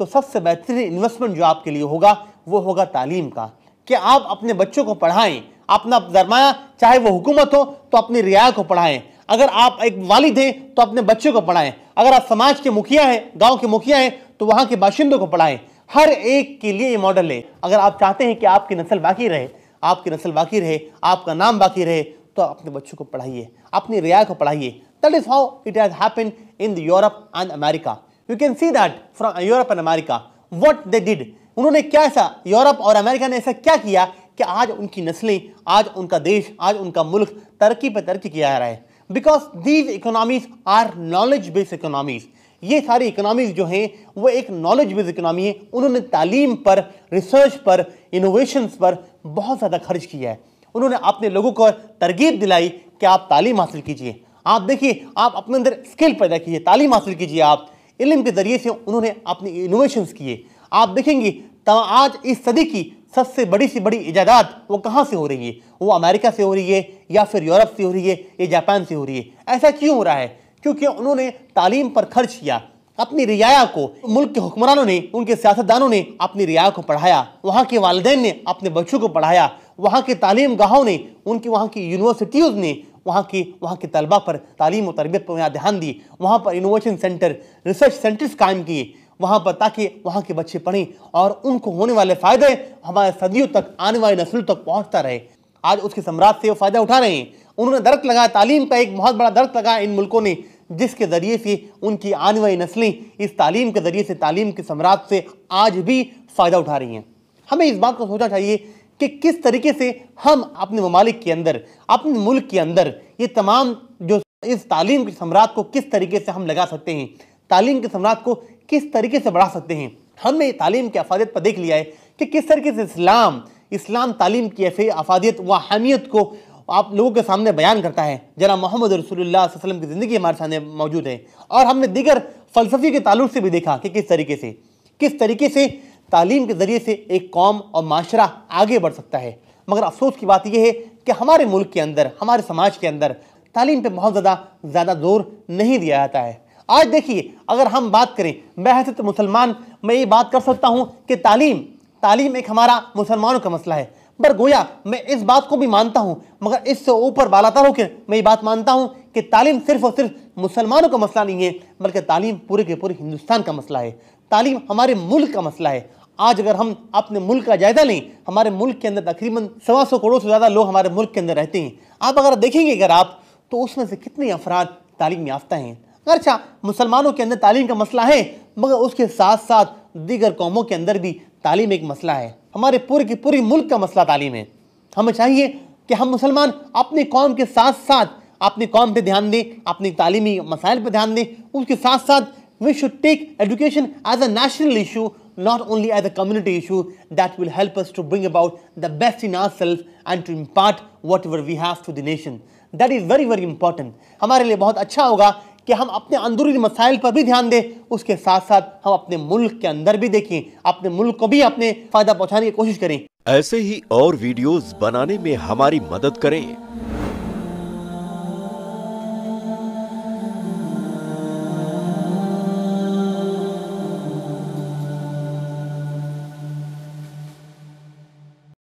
तो सबसे बेहतरीन इन्वेस्टमेंट जो आपके लिए होगा वो होगा तालीम का कि आप अपने बच्चों को पढ़ाएं अपना दरमाया चाहे वो हुकूमत हो तो अपनी रियाया को पढ़ाएं अगर आप एक वालिद हैं तो अपने बच्चों को पढ़ाएं अगर आप समाज के मुखिया हैं गांव के मुखिया हैं तो वहां के बाशिंदों को पढ़ाएं हर एक के लिए ये मॉडल है अगर आप चाहते हैं कि आपकी नस्ल बाकी रहे आपकी नस्ल बाकी रहे आपका नाम बाकी रहे तो अपने बच्चों को पढ़ाइए अपनी रिया को पढ़ाइए that is how it has happen in Europe and America you can see that from Europe and America what they did उन्होंने क्या ऐसा यूरोप और अमेरिका ने ऐसा क्या किया कि आज उनकी नस्लें आज उनका देश आज उनका मुल्क तरक्की पर तरक्की किया जा रहा है because these economies are knowledge based economies ये सारी इकोनॉमीज जो हैं वो एक नॉलेज बेस्ड इकोनॉमी है उन्होंने तालीम पर रिसर्च पर इनोवेशन पर बहुत ज़्यादा खर्च किया है उन्होंने अपने लोगों को तरगीब दिलाई कि आप तालीम हासिल कीजिए आप देखिए आप अपने अंदर स्किल पैदा कीजिए तालीम हासिल कीजिए आप इलम के ज़रिए से उन्होंने अपनी इनोवेशन किए आप देखेंगे तो आज इस सदी की सबसे बड़ी से बड़ी ईजादात वो कहाँ से हो रही है वो अमेरिका से हो रही है या फिर यूरोप से हो रही है या जापान से हो रही है ऐसा क्यों हो रहा है क्योंकि उन्होंने तालीम पर खर्च किया अपनी रियाया को मुल्क के हुक्मरानों ने उनके सियासतदानों ने अपनी रियाया को पढ़ाया वहाँ के वालदेन ने अपने बच्चों को पढ़ाया वहाँ के तालीम गाहों ने उनकी वहाँ की यूनिवर्सिटीज़ ने वहाँ की वहाँ के तलबा पर तालीम और तरबियत पर यहाँ ध्यान दी वहाँ पर इनोवेशन सेंटर रिसर्च सेंटर्स कायम किए वहाँ पर ताकि वहाँ के बच्चे पढ़ें और उनको होने वाले फ़ायदे हमारे सदियों तक आने वाली नस्लों तक पहुँचता रहे आज उसके सम्राट से वो फ़ायदा उठा रहे हैं उन्होंने दर्द लगाया तालीम का एक बहुत बड़ा दर्द लगाया इन मुल्कों ने जिसके ज़रिए से उनकी आने वाली नस्लें इस तालीम के ज़रिए से तालीम के सम्राट से आज भी फ़ायदा उठा रही हैं हमें इस बात को सोचना चाहिए कि किस तरीके से हम अपने ममालिक के अंदर अपने मुल्क के अंदर ये तमाम जो इस तालीम के सम्राट को किस तरीके से हम लगा सकते हैं तालीम के सम्राट को किस तरीके से बढ़ा सकते हैं हमने तालीम की अफादियत पर देख लिया है कि किस तरीके से इस्लाम इस्लाम तालीम की ऐसे अफादियत व अहमियत को आप लोगों के सामने बयान करता है जना मोहम्मद रसोल्ला वसलम की ज़िंदगी हमारे सामने मौजूद है और हमने दीगर फ़लसफ़ी के तालुक से भी देखा कि किस तरीके से किस तरीके से तालीम के ज़रिए से एक कौम और माशरा आगे बढ़ सकता है मगर अफसोस की बात यह है कि हमारे मुल्क के अंदर हमारे समाज के अंदर तालीम पर बहुत ज़्यादा ज़्यादा जोर नहीं दिया जाता है आज देखिए अगर हम बात करें बहसत मुसलमान मैं ये बात कर सकता हूँ कि तालीम तालीम एक हमारा मुसलमानों का मसला है पर गोया मैं इस बात को भी मानता हूँ मगर इससे ऊपर बालातर होकर मैं ये बात मानता हूँ कि तालीम सिर्फ और सिर्फ मुसलमानों का मसला नहीं है बल्कि तालीम पूरे के पूरे हिंदुस्तान का मसला है तालीम हमारे मुल्क का मसला है आज अगर हम अपने मुल्क का जायज़ा लें हमारे मुल्क के अंदर तकरीबन सवा सौ करोड़ से ज़्यादा लोग हमारे मुल्क के अंदर रहते हैं आप अगर देखेंगे अगर आप तो उसमें से कितने अफराद तालीम याफ्ता हैं अगरचा मुसलमानों के अंदर तालीम का मसला है मगर उसके साथ साथ दीगर कौमों के अंदर भी तालीम एक मसला है हमारे पूरे के पूरे मुल्क का मसला तालीम है हमें चाहिए कि हम मुसलमान अपनी कौम के साथ साथ अपनी कौम पर ध्यान दें अपनी तालीमी मसाइल पर ध्यान दें उसके साथ साथ we should take education as a national issue not only as a community issue that will help us to bring about the best in ourselves and to impart whatever we have to the nation. That is very very important. हमारे लिए बहुत अच्छा होगा कि हम अपने अंदरूनी मसाइल पर भी ध्यान दें उसके साथ साथ हम अपने मुल्क के अंदर भी देखें अपने मुल्क को भी अपने फायदा पहुंचाने की कोशिश करें ऐसे ही और वीडियोस बनाने में हमारी मदद करें